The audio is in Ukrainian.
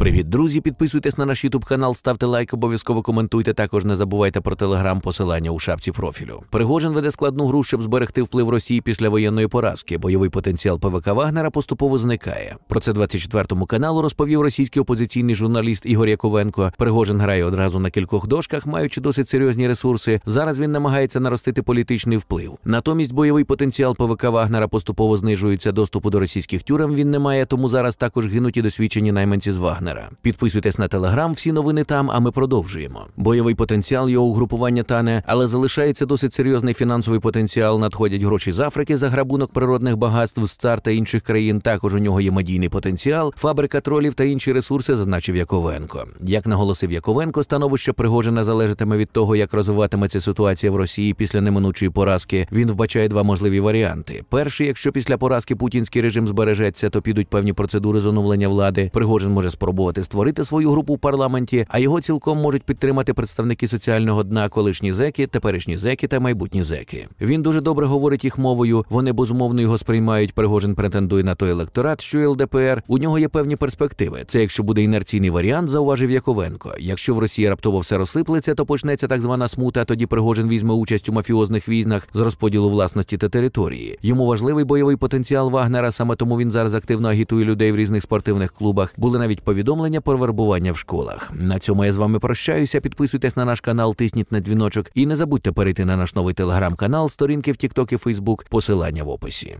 Привіт, друзі! Підписуйтесь на наш Ютуб канал, ставте лайк, обов'язково коментуйте. Також не забувайте про телеграм посилання у шапці профілю. Пригожин веде складну гру, щоб зберегти вплив Росії після воєнної поразки. Бойовий потенціал ПВК Вагнера поступово зникає. Про це 24-му каналу розповів російський опозиційний журналіст Ігор Яковенко. Пригожин грає одразу на кількох дошках, маючи досить серйозні ресурси. Зараз він намагається наростити політичний вплив. Натомість бойовий потенціал ПВК Вагнера поступово знижується. Доступу до російських тюрем він не має, тому зараз також гинуть і досвідчені найманці з Вагнера. Вагнера. Підписуйтесь на телеграм, всі новини там. А ми продовжуємо. Бойовий потенціал його угрупування тане, але залишається досить серйозний фінансовий потенціал. Надходять гроші з Африки за грабунок природних багатств з цар та інших країн. Також у нього є медійний потенціал, фабрика тролів та інші ресурси, зазначив Яковенко. Як наголосив Яковенко, становище Пригожина залежатиме від того, як розвиватиметься ситуація в Росії після неминучої поразки. Він вбачає два можливі варіанти: перший, якщо після поразки путінський режим збережеться, то підуть певні процедури з оновлення влади. Пригожин може спробувати спробувати створити свою групу в парламенті, а його цілком можуть підтримати представники соціального дна, колишні зеки, теперішні зеки та майбутні зеки. Він дуже добре говорить їх мовою. Вони безумовно його сприймають. Пригожин претендує на той електорат, що ЛДПР. У нього є певні перспективи. Це якщо буде інерційний варіант, зауважив Яковенко. Якщо в Росії раптово все розсиплеться, то почнеться так звана смута. Тоді Пригожин візьме участь у мафіозних війнах з розподілу власності та території. Йому важливий бойовий потенціал Вагнера. Саме тому він зараз активно агітує людей в різних спортивних клубах. Були навіть повідомлення повідомлення про вербування в школах. На цьому я з вами прощаюся. Підписуйтесь на наш канал, тисніть на дзвіночок і не забудьте перейти на наш новий телеграм-канал, сторінки в Тікток і Фейсбук, посилання в описі.